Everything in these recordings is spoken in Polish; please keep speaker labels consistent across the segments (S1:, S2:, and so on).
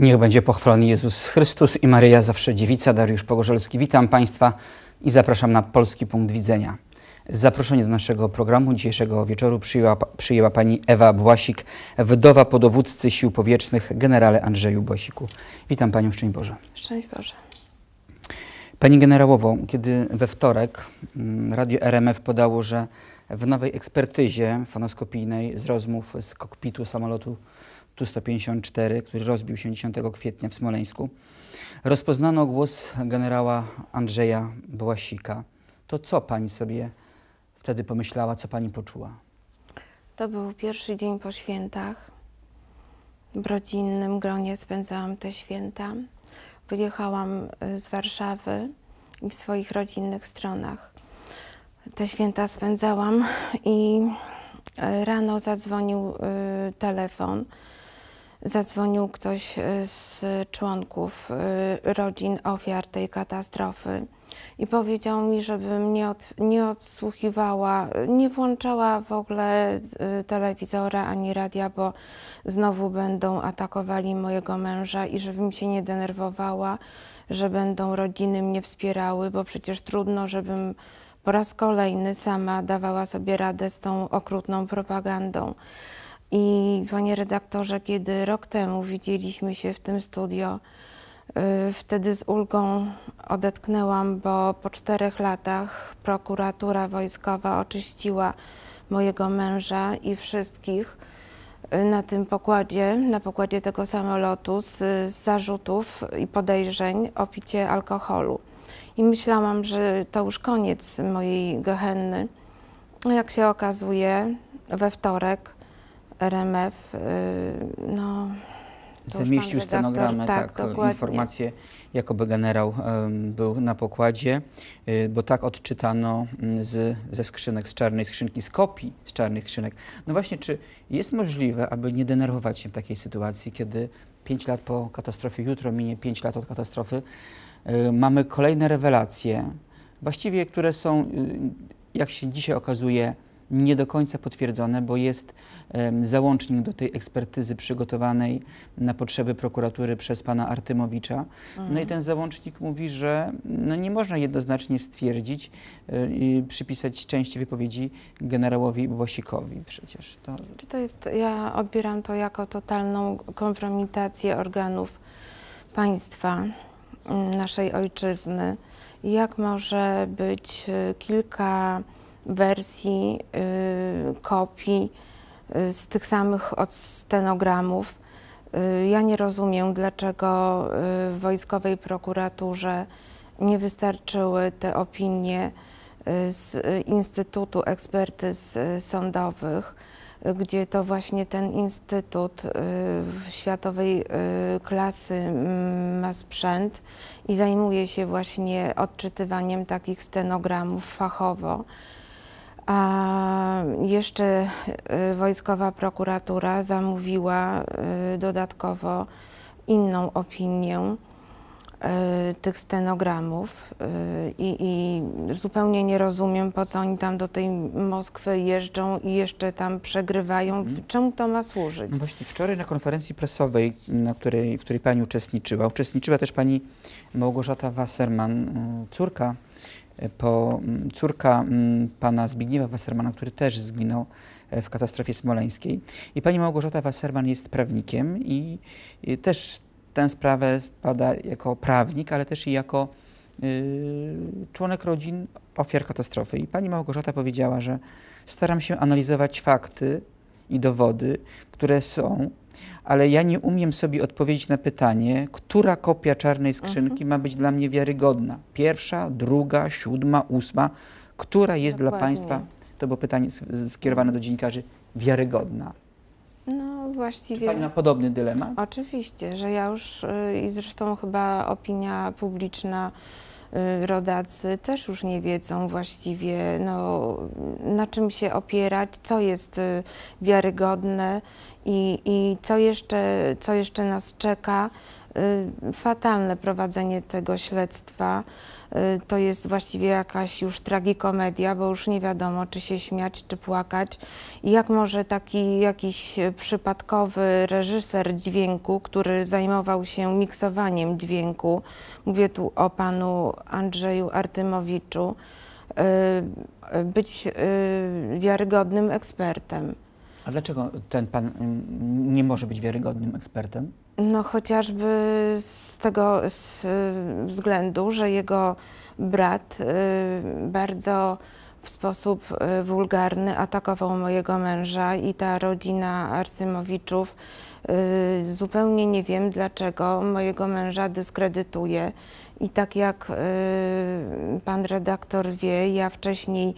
S1: Niech będzie pochwalony Jezus Chrystus i Maryja Zawsze Dziewica. Dariusz Pogorzelski, witam Państwa i zapraszam na Polski Punkt Widzenia. Zaproszenie do naszego programu dzisiejszego wieczoru przyjęła, przyjęła pani Ewa Błasik, wdowa podowódcy Sił Powietrznych, generale Andrzeju Błasiku. Witam panią, szczęść Boże. Szczęść Boże. Pani generałowo, kiedy we wtorek mm, radio RMF podało, że w nowej ekspertyzie fonoskopijnej z rozmów z kokpitu samolotu tu-154, który rozbił się 10 kwietnia w Smoleńsku, rozpoznano głos generała Andrzeja Błasika. To co pani sobie wtedy pomyślała, co pani poczuła?
S2: To był pierwszy dzień po świętach. W rodzinnym gronie spędzałam te święta. Wyjechałam y, z Warszawy i w swoich rodzinnych stronach te święta spędzałam i y, rano zadzwonił y, telefon zadzwonił ktoś e, z członków e, rodzin ofiar tej katastrofy i powiedział mi, żebym nie, od, nie odsłuchiwała, nie włączała w ogóle e, telewizora ani radia, bo znowu będą atakowali mojego męża i żebym się nie denerwowała, że będą rodziny mnie wspierały, bo przecież trudno, żebym po raz kolejny sama dawała sobie radę z tą okrutną propagandą. I panie redaktorze, kiedy rok temu widzieliśmy się w tym studio, y, Wtedy z ulgą odetchnęłam, bo po czterech latach prokuratura wojskowa oczyściła mojego męża i wszystkich y, na tym pokładzie, na pokładzie tego samolotu z, z zarzutów i podejrzeń o picie alkoholu. I myślałam, że to już koniec mojej gehenny. Jak się okazuje, we wtorek RMF, y, no...
S1: Zamieścił stenogramę, tak, tak informację, jakoby generał um, był na pokładzie, y, bo tak odczytano mm, z, ze skrzynek, z czarnej skrzynki, z kopii z czarnych skrzynek. No właśnie, czy jest możliwe, aby nie denerwować się w takiej sytuacji, kiedy pięć lat po katastrofie, jutro minie pięć lat od katastrofy, y, mamy kolejne rewelacje, właściwie które są, y, jak się dzisiaj okazuje, nie do końca potwierdzone, bo jest załącznik do tej ekspertyzy przygotowanej na potrzeby prokuratury przez pana Artymowicza. No i mhm. ten załącznik mówi, że no nie można jednoznacznie stwierdzić y, i przypisać części wypowiedzi generałowi Błosikowi przecież. To... Czy
S2: to jest, ja odbieram to jako totalną kompromitację organów państwa, mm, naszej ojczyzny. Jak może być y, kilka wersji, y, kopii y, z tych samych odstenogramów. Y, ja nie rozumiem, dlaczego w wojskowej prokuraturze nie wystarczyły te opinie z Instytutu Ekspertyz Sądowych, gdzie to właśnie ten instytut światowej klasy ma sprzęt i zajmuje się właśnie odczytywaniem takich stenogramów fachowo. A jeszcze y, Wojskowa Prokuratura zamówiła y, dodatkowo inną opinię y, tych stenogramów i, i, zupełnie nie rozumiem, po co oni tam do tej Moskwy jeżdżą i jeszcze tam przegrywają. Mhm. Czemu to ma służyć? Właśnie
S1: wczoraj na konferencji prasowej, na której, w której pani uczestniczyła, uczestniczyła też pani Małgorzata Wasserman, córka po mm, córka mm, pana Zbigniewa Wassermana, który też zginął e, w katastrofie smoleńskiej. I pani Małgorzata Wasserman jest prawnikiem i też tę sprawę spada jako prawnik, ale też i jako y, członek rodzin ofiar katastrofy. I pani Małgorzata powiedziała, że staram się analizować fakty i dowody, które są ale ja nie umiem sobie odpowiedzieć na pytanie, która kopia czarnej skrzynki mhm. ma być dla mnie wiarygodna. Pierwsza, druga, siódma, ósma, która jest Dokładnie. dla Państwa, to było pytanie skierowane do dziennikarzy, wiarygodna.
S2: No właściwie. Czy Pani ma
S1: podobny dylemat?
S2: Oczywiście, że ja już y, i zresztą chyba opinia publiczna Y, rodacy też już nie wiedzą właściwie, no, na czym się opierać, co jest y, wiarygodne i, i co, jeszcze, co jeszcze nas czeka. Y, fatalne prowadzenie tego śledztwa. Y, to jest właściwie jakaś już tragikomedia, bo już nie wiadomo, czy się śmiać, czy płakać. I jak może taki jakiś przypadkowy reżyser dźwięku, który zajmował się miksowaniem dźwięku, mówię tu o panu Andrzeju Artymowiczu, y, być wiarygodnym ekspertem.
S1: A dlaczego ten pan mm, nie może być wiarygodnym ekspertem?
S2: No chociażby z tego z y, względu, że jego brat y, bardzo w sposób y, wulgarny atakował mojego męża i ta rodzina Artymowiczów zupełnie nie wiem dlaczego mojego męża dyskredytuje. I tak jak pan redaktor wie, ja wcześniej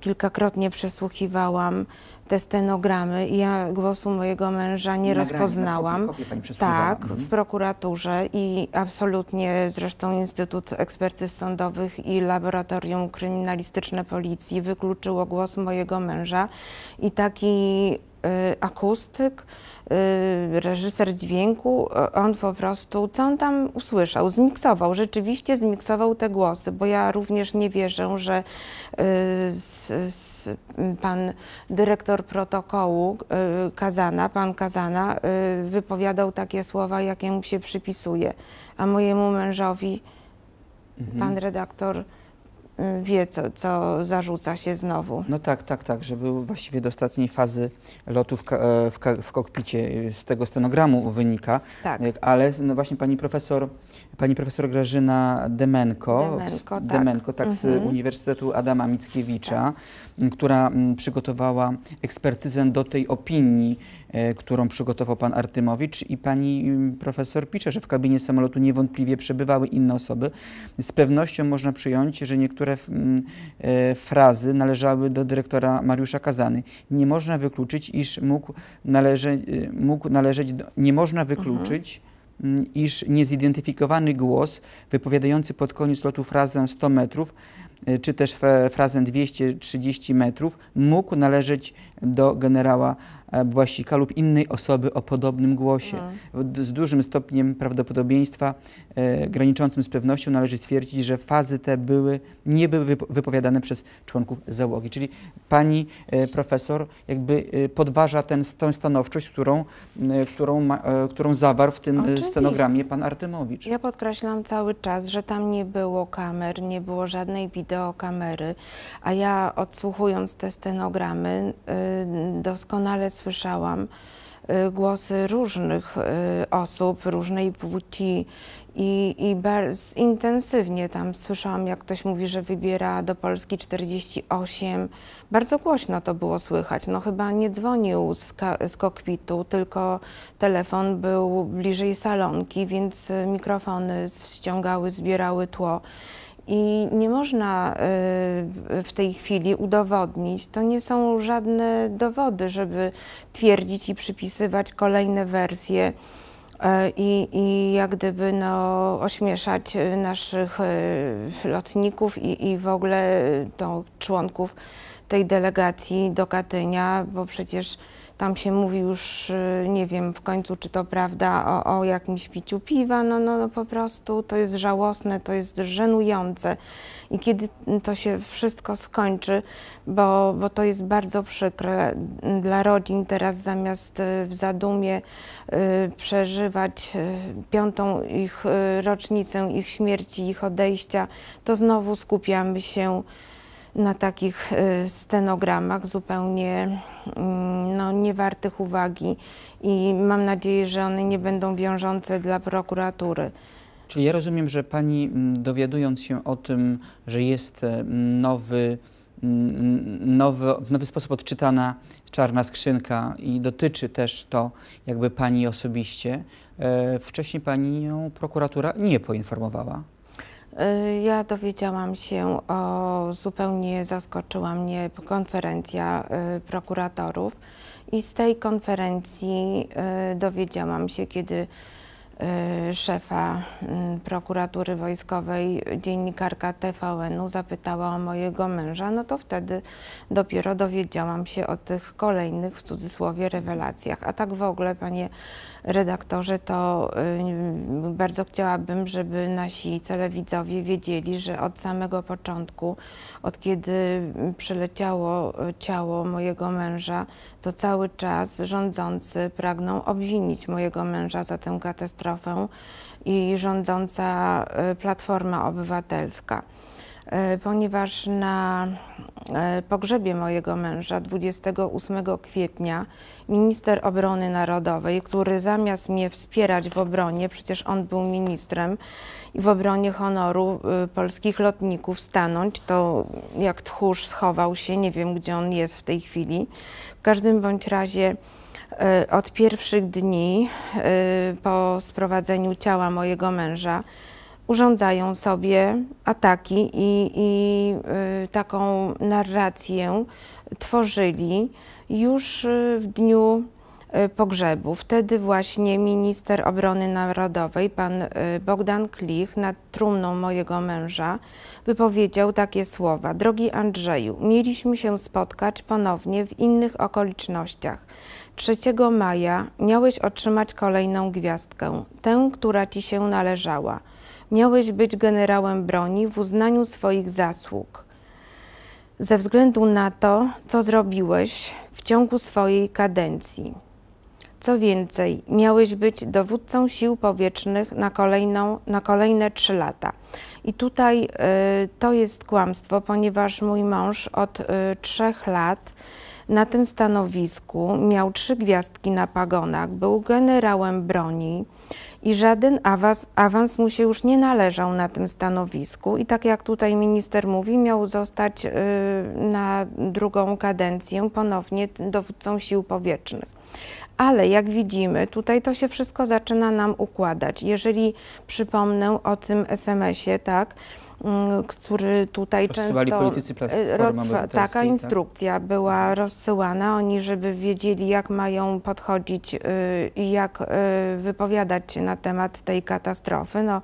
S2: kilkakrotnie przesłuchiwałam te stenogramy i ja głosu mojego męża nie rozpoznałam. kopię tak, w mhm. prokuraturze i absolutnie zresztą Instytut Ekspertyz Sądowych i Laboratorium Kryminalistyczne Policji wykluczyło głos mojego męża i taki Y, akustyk, y, reżyser dźwięku, y, on po prostu, co on tam usłyszał, zmiksował, rzeczywiście zmiksował te głosy, bo ja również nie wierzę, że z, z pan dyrektor protokołu Kazana, pan Kazana, wypowiadał takie słowa, jakie mu się przypisuje, a mojemu mężowi, mhm. pan redaktor,
S1: Y, wie, co, co zarzuca się znowu. No tak, tak, tak, że był właściwie do ostatniej fazy lotu w, e, w, w kokpicie. Z tego stenogramu wynika. Tak. Ale no właśnie pani profesor pani profesor Grażyna Demenko, Demenko, tak. Demenko tak, mhm. z Uniwersytetu Adama Mickiewicza, tak. która przygotowała ekspertyzę do tej opinii, e, którą przygotował pan Artymowicz i pani profesor pisze, że w kabinie samolotu niewątpliwie przebywały inne osoby. Z pewnością można przyjąć, że niektóre e, frazy należały do dyrektora Mariusza Kazany. Nie można wykluczyć, iż mógł, należe, e, mógł należeć, do, nie można mhm. wykluczyć, mhm Mm, iż niezidentyfikowany głos wypowiadający pod koniec lotu frazę 100 metrów e, czy też frazę 230 metrów mógł należeć do generała E, właściciela lub innej osoby o podobnym głosie. No. Z dużym stopniem prawdopodobieństwa e, graniczącym z pewnością należy stwierdzić, że fazy te były, nie były wypowiadane przez członków załogi. Czyli pani e, profesor jakby e, podważa tę stanowczość, którą, e, którą, ma, e, którą zawarł w tym Oczywiście. stenogramie pan Artymowicz.
S2: Ja podkreślam cały czas, że tam nie było kamer, nie było żadnej wideokamery, a ja odsłuchując te stenogramy y, doskonale słyszałam y, głosy różnych y, osób, różnej płci i, i bardzo intensywnie tam słyszałam, jak ktoś mówi, że wybiera do Polski 48. Bardzo głośno to było słychać. No chyba nie dzwonił z, z kokpitu, tylko telefon był bliżej salonki, więc y, mikrofony ściągały, zbierały tło i nie można y, w tej chwili udowodnić. To nie są żadne dowody, żeby twierdzić i przypisywać kolejne wersje. Y, I, i jak gdyby no, ośmieszać naszych y, lotników i, i w ogóle tą, członków tej delegacji do Katynia, bo przecież tam się mówi już, y, nie wiem w końcu, czy to prawda, o, o jakimś piciu piwa. No, no, no po prostu to jest żałosne, to jest żenujące. I kiedy to się wszystko skończy, bo, bo to jest bardzo przykre dla rodzin teraz zamiast y, w zadumie y, przeżywać piątą ich rocznicę, ich śmierci, ich odejścia, to znowu skupiamy się na takich y, stenogramach zupełnie mm, no, niewartych uwagi i mam nadzieję, że one nie będą wiążące dla prokuratury.
S1: Czyli ja rozumiem, że pani mm, dowiadując się o tym, że jest e, nowy, mm, nowy, w nowy sposób odczytana czarna skrzynka i dotyczy też to jakby pani osobiście, e, wcześniej pani ją prokuratura nie poinformowała. Y,
S2: ja dowiedziałam się o, zupełnie zaskoczyła mnie konferencja y, prokuratorów i z tej konferencji y, dowiedziałam się, kiedy szefa mm, prokuratury wojskowej, dziennikarka TVN-u zapytała o mojego męża, no to wtedy dopiero dowiedziałam się o tych kolejnych w cudzysłowie rewelacjach. A tak w ogóle, panie redaktorze, to y, bardzo chciałabym, żeby nasi telewidzowie wiedzieli, że od samego początku, od kiedy przyleciało y, ciało mojego męża, to cały czas rządzący pragną obwinić mojego męża za tę katastrofę i rządząca y, Platforma Obywatelska. E, ponieważ na e, pogrzebie mojego męża 28 kwietnia minister obrony narodowej, który zamiast mnie wspierać w obronie, przecież on był ministrem i w obronie honoru e, polskich lotników stanąć, to jak tchórz schował się, nie wiem gdzie on jest w tej chwili. W każdym bądź razie od pierwszych dni po sprowadzeniu ciała mojego męża urządzają sobie ataki i, i y, taką narrację tworzyli już y, w dniu y, pogrzebu. Wtedy właśnie minister obrony narodowej, pan Bogdan Klich, nad trumną mojego męża, wypowiedział takie słowa. Drogi Andrzeju, mieliśmy się spotkać ponownie w innych okolicznościach. 3 maja miałeś otrzymać kolejną gwiazdkę, tę, która ci się należała miałeś być generałem broni w uznaniu swoich zasług. Ze względu na to, co zrobiłeś w ciągu swojej kadencji. Co więcej, miałeś być dowódcą sił powietrznych na, kolejną, na kolejne trzy lata. I tutaj y, to jest kłamstwo, ponieważ mój mąż od y, trzech lat na tym stanowisku miał trzy gwiazdki na pagonach, był generałem broni i żaden awans, awans mu się już nie należał na tym stanowisku. I tak jak tutaj minister mówi, miał zostać y, na drugą kadencję ponownie dowódcą sił powietrznych. Ale jak widzimy, tutaj to się wszystko zaczyna nam układać. Jeżeli przypomnę o tym SMS-ie, tak, Mm, który tutaj często... Y, taka tak? instrukcja tak? była mhm. rozsyłana, oni żeby wiedzieli jak mają podchodzić y, i jak y, wypowiadać się na temat tej katastrofy. No,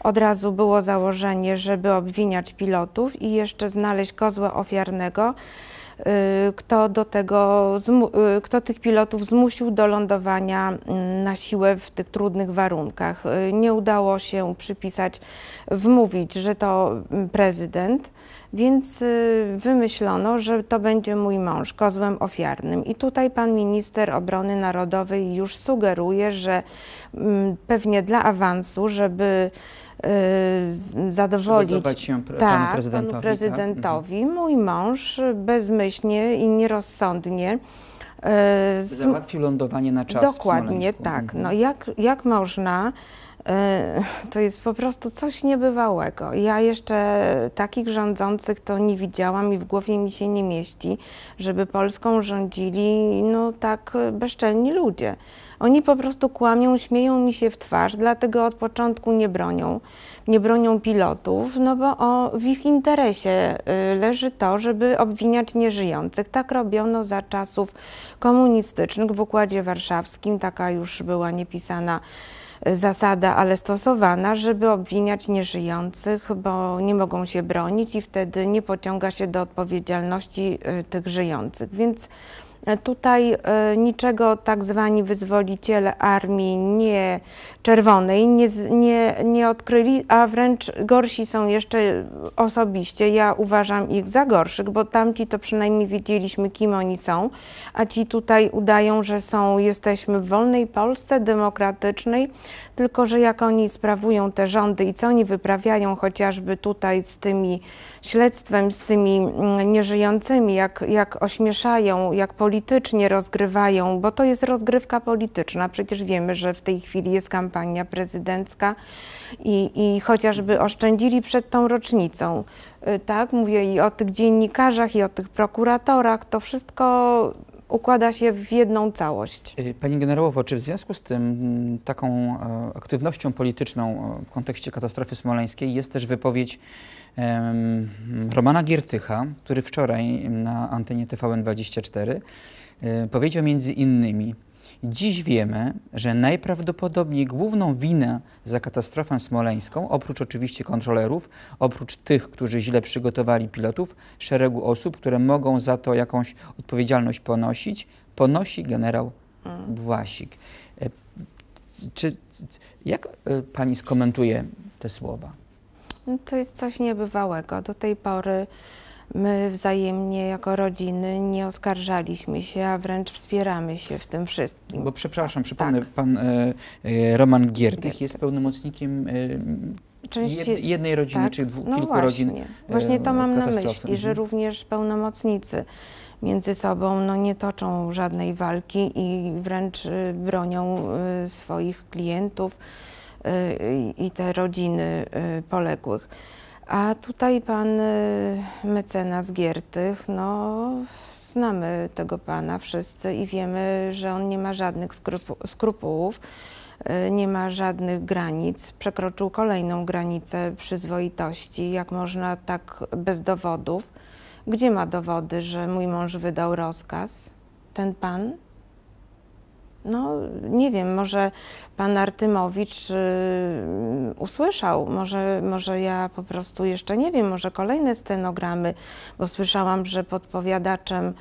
S2: od razu było założenie, żeby obwiniać pilotów i jeszcze znaleźć kozła ofiarnego, Y, kto, do tego, y, kto tych pilotów zmusił do lądowania mm, na siłę w tych trudnych warunkach. Y, nie udało się przypisać, wmówić, że to mm, prezydent. Więc y, wymyślono, że to będzie mój mąż, kozłem ofiarnym. I tutaj pan minister obrony narodowej już sugeruje, że mm, pewnie dla awansu, żeby y, zadowolić się tak, panu prezydentowi, panu tak? prezydentowi tak? mój mąż bezmyślnie i nierozsądnie y, Załatwił
S1: lądowanie na czas. Dokładnie tak. No mhm. jak,
S2: jak można E, to jest po prostu coś niebywałego. Ja jeszcze takich rządzących to nie widziałam i w głowie mi się nie mieści, żeby Polską rządzili no tak bezczelni ludzie. Oni po prostu kłamią, śmieją mi się w twarz, dlatego od początku nie bronią. Nie bronią pilotów, no bo o, w ich interesie y, leży to, żeby obwiniać nieżyjących. Tak robiono za czasów komunistycznych w Układzie Warszawskim, taka już była niepisana Y, zasada, ale stosowana, żeby obwiniać nieżyjących, bo nie mogą się bronić i wtedy nie pociąga się do odpowiedzialności y, tych żyjących. Więc y, Tutaj niczego tak zwani wyzwoliciele armii nie czerwonej nie, nie, nie odkryli, a wręcz gorsi są jeszcze osobiście. Ja uważam ich za gorszych, bo tamci to przynajmniej wiedzieliśmy, kim oni są, a ci tutaj udają, że są, jesteśmy w wolnej Polsce demokratycznej, tylko że jak oni sprawują te rządy i co oni wyprawiają chociażby tutaj z tymi śledztwem, z tymi mm, nieżyjącymi, jak, jak ośmieszają, jak politycznie rozgrywają, bo to jest rozgrywka polityczna. Przecież wiemy, że w tej chwili jest kampania kampania prezydencka i, i chociażby oszczędzili przed tą rocznicą. Y, tak, mówię i o tych dziennikarzach, i o tych prokuratorach, to wszystko układa się w jedną całość.
S1: Y, Pani generałowo, czy w związku z tym mm, taką e, aktywnością polityczną e, w kontekście katastrofy smoleńskiej jest też wypowiedź Romana Giertycha, który wczoraj na antenie TVN24 e, powiedział między innymi, Dziś wiemy, że najprawdopodobniej główną winę za katastrofę smoleńską, oprócz oczywiście kontrolerów, oprócz tych, którzy źle przygotowali pilotów, szeregu osób, które mogą za to jakąś odpowiedzialność ponosić, ponosi generał Błasik. E, czy, jak e, pani skomentuje te słowa?
S2: to jest coś niebywałego. Do tej pory My wzajemnie jako rodziny nie oskarżaliśmy się, a wręcz wspieramy się w tym wszystkim.
S1: Bo przepraszam, tak, przypomnę, tak. pan e, e Roman Gierdych, jest pełnomocnikiem e, Części, jednej rodziny tak, czy dwóch, no kilku właśnie, rodzin. Właśnie to e, mam na myśli, mhm. że również
S2: pełnomocnicy między sobą no, nie toczą żadnej walki i wręcz e, bronią swoich klientów i te rodziny poległych. A tutaj pan y, mecenas Giertych, no znamy tego pana wszyscy i wiemy, że on nie ma żadnych skrupu skrupułów, y, nie ma żadnych granic. Przekroczył kolejną granicę przyzwoitości, jak można tak bez dowodów. Gdzie ma dowody, że mój mąż wydał rozkaz? Ten pan? No, nie wiem, może pan Artymowicz y, usłyszał, może, może ja po prostu jeszcze nie wiem, może kolejne stenogramy, bo słyszałam, że podpowiadaczem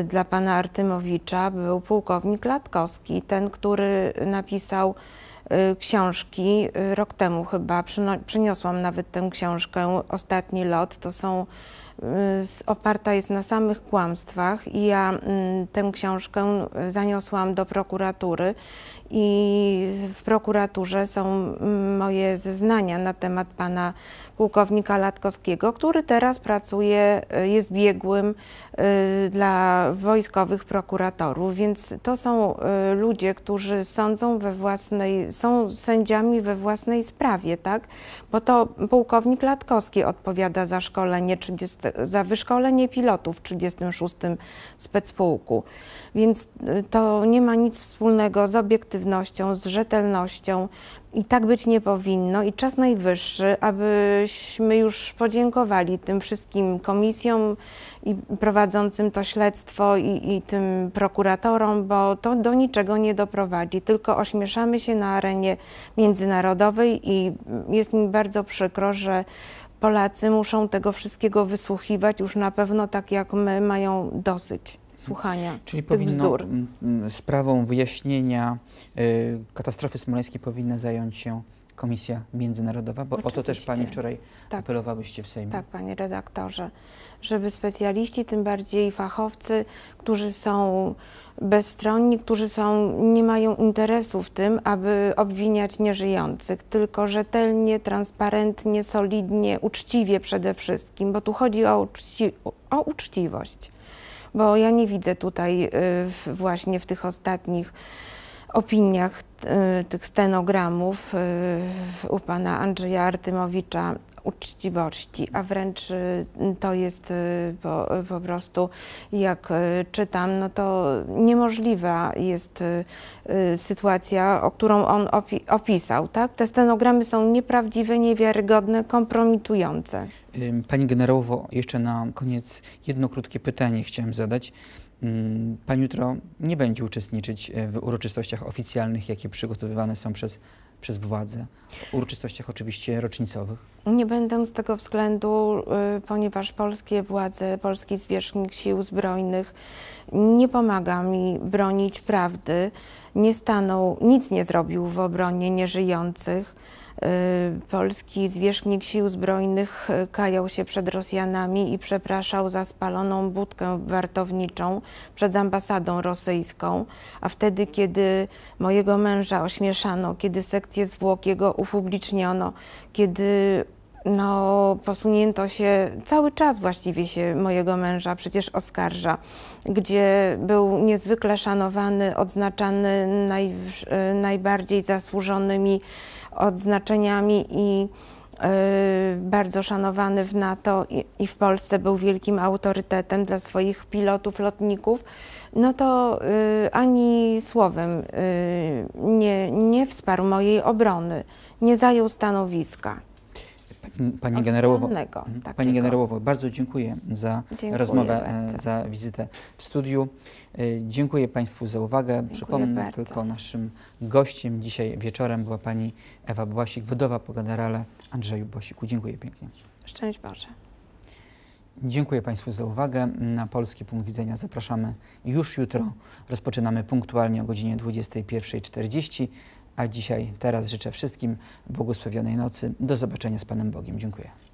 S2: y, dla pana Artymowicza był pułkownik Latkowski, ten, który napisał y, książki rok temu chyba. Przyno, przyniosłam nawet tę książkę Ostatni lot. To są Y, oparta jest na samych kłamstwach i ja mm, tę książkę zaniosłam do prokuratury i w prokuraturze są mm, moje zeznania na temat pana pułkownika Latkowskiego, który teraz pracuje, y, jest biegłym y, dla wojskowych prokuratorów, więc to są y, ludzie, którzy sądzą we własnej, są sędziami we własnej sprawie, tak? Bo to pułkownik Latkowski odpowiada za szkolenie 30, za wyszkolenie pilotów w 36 specpułku. Więc to nie ma nic wspólnego z obiektywnością obiektywnością, z rzetelnością i tak być nie powinno i czas najwyższy, abyśmy już podziękowali tym wszystkim komisjom i prowadzącym to śledztwo i, i tym prokuratorom, bo to do niczego nie doprowadzi, tylko ośmieszamy się na arenie międzynarodowej i jest mi bardzo przykro, że Polacy muszą tego wszystkiego wysłuchiwać, już na pewno tak jak my mają dosyć słuchania Czyli tych powinno, bzdur.
S1: Sprawą wyjaśnienia y, katastrofy smoleńskiej powinna zająć się Komisja Międzynarodowa, bo Oczywiście. o to też Pani wczoraj tak. apelowałyście w Sejmie. Tak,
S2: Panie redaktorze, żeby specjaliści, tym bardziej fachowcy, którzy są bezstronni, którzy są, nie mają interesu w tym, aby obwiniać nieżyjących, tylko rzetelnie, transparentnie, solidnie, uczciwie przede wszystkim, bo tu chodzi o, uczci o uczciwość bo ja nie widzę tutaj y, właśnie w tych ostatnich opiniach e, tych stenogramów e, u pana Andrzeja Artymowicza uczciwości, a wręcz e, to jest po, po, prostu, jak czytam, no to niemożliwa jest sytuacja, o którą on opi opisał. Tak? Te stenogramy są nieprawdziwe, niewiarygodne, kompromitujące.
S1: Pani generałowo, jeszcze na koniec jedno krótkie pytanie chciałem zadać. Mm, pan jutro nie będzie uczestniczyć e, w uroczystościach oficjalnych, jakie przygotowywane są przez, przez władze, uroczystościach oczywiście rocznicowych.
S2: Nie będę z tego względu, y, ponieważ polskie władze, polski zwierzchnik sił zbrojnych nie pomaga mi bronić prawdy, nie stanął, nic nie zrobił w obronie nieżyjących Y, polski zwierzchnik sił zbrojnych y, kajał się przed Rosjanami i przepraszał za spaloną budkę wartowniczą przed ambasadą rosyjską, a wtedy, kiedy mojego męża ośmieszano, kiedy sekcję zwłok jego upubliczniono, kiedy no, posunięto się, cały czas właściwie się mojego męża przecież oskarża, gdzie był niezwykle szanowany, odznaczany naj, y, najbardziej zasłużonymi odznaczeniami i y, bardzo szanowany w NATO i, w Polsce był wielkim autorytetem dla swoich pilotów, lotników, no to y, ani słowem y, nie, nie wsparł mojej obrony, nie zajął stanowiska.
S1: Pani generałowo, tak, Pani generałowo, bardzo dziękuję za dziękuję rozmowę, bardzo. E, za wizytę w studiu. E, dziękuję Państwu za uwagę. Dziękuję Przypomnę bardzo. tylko naszym gościem dzisiaj wieczorem była Pani Ewa Błasik, wdowa po generale Andrzeju Błasiku. Dziękuję pięknie.
S2: Szczęść Boże.
S1: Dziękuję Państwu za uwagę. Na Polski Punkt Widzenia zapraszamy już jutro. Rozpoczynamy punktualnie o godzinie 21.40. A dzisiaj, teraz życzę wszystkim błogosławionej nocy. Do zobaczenia z Panem Bogiem. Dziękuję.